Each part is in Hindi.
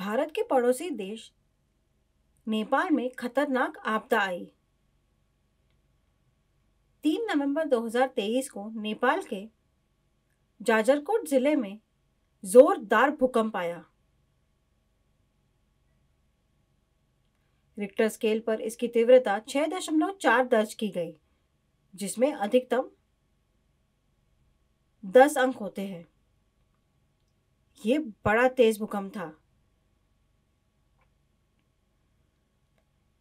भारत के पड़ोसी देश नेपाल में खतरनाक आपदा आई तीन नवंबर 2023 को नेपाल के जाजरकोट जिले में जोरदार भूकंप आया रिक्टर स्केल पर इसकी तीव्रता 6.4 दर्ज की गई जिसमें अधिकतम 10 अंक होते हैं ये बड़ा तेज भूकंप था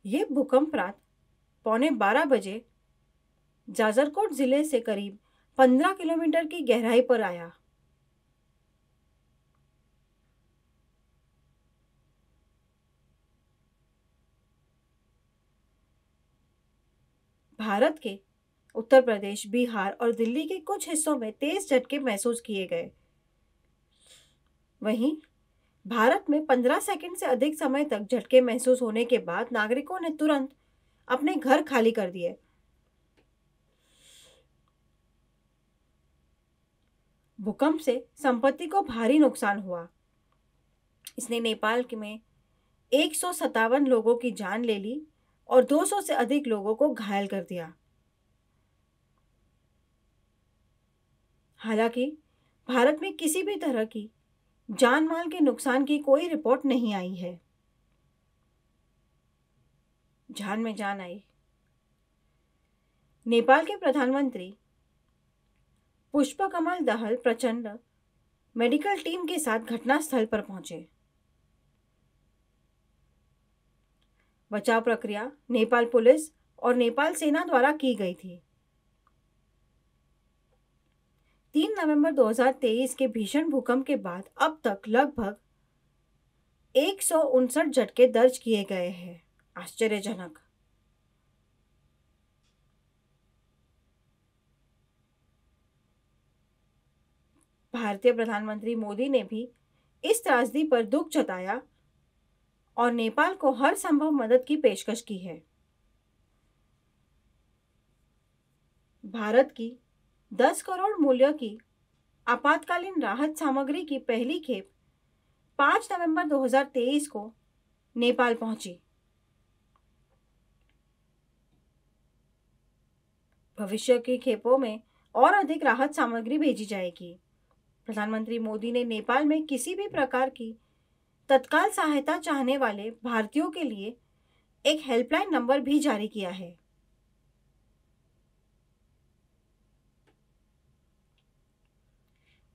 ये भूकंप रात पौने बारह बजे जाजरकोट ज़िले से करीब पंद्रह किलोमीटर की गहराई पर आया भारत के उत्तर प्रदेश बिहार और दिल्ली के कुछ हिस्सों में तेज झटके महसूस किए गए वहीं भारत में 15 सेकंड से अधिक समय तक झटके महसूस होने के बाद नागरिकों ने तुरंत अपने घर खाली कर दिए भूकंप से संपत्ति को भारी नुकसान हुआ इसने नेपाल में एक लोगों की जान ले ली और 200 से अधिक लोगों को घायल कर दिया हालांकि भारत में किसी भी तरह की जान माल के नुकसान की कोई रिपोर्ट नहीं आई है जान में जान आई नेपाल के प्रधानमंत्री पुष्पा कमल दहल प्रचंड मेडिकल टीम के साथ घटनास्थल पर पहुंचे बचाव प्रक्रिया नेपाल पुलिस और नेपाल सेना द्वारा की गई थी नवंबर 2023 के भीषण भूकंप के बाद अब तक लगभग एक झटके दर्ज किए गए हैं आश्चर्यजनक भारतीय प्रधानमंत्री मोदी ने भी इस त्रासदी पर दुख जताया और नेपाल को हर संभव मदद की पेशकश की है भारत की 10 करोड़ मूल्य की आपातकालीन राहत सामग्री की पहली खेप 5 नवंबर 2023 को नेपाल पहुंची भविष्य की खेपों में और अधिक राहत सामग्री भेजी जाएगी प्रधानमंत्री मोदी ने नेपाल में किसी भी प्रकार की तत्काल सहायता चाहने वाले भारतीयों के लिए एक हेल्पलाइन नंबर भी जारी किया है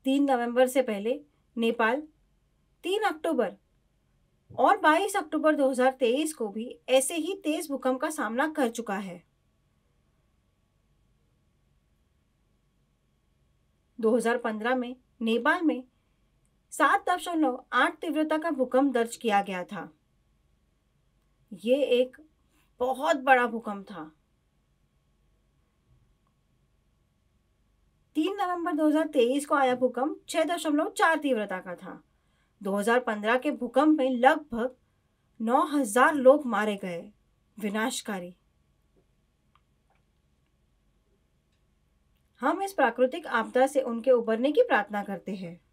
तीन नवंबर से पहले नेपाल तीन अक्टूबर और 22 अक्टूबर 2023 को भी ऐसे ही तेज भूकंप का सामना कर चुका है 2015 में नेपाल में सात दशमलव आठ तीव्रता का भूकंप दर्ज किया गया था ये एक बहुत बड़ा भूकंप था तीन नवंबर 2023 को आया भूकंप छह दशमलव चार तीव्रता का था 2015 के भूकंप में लगभग 9000 लोग मारे गए विनाशकारी हम इस प्राकृतिक आपदा से उनके उबरने की प्रार्थना करते हैं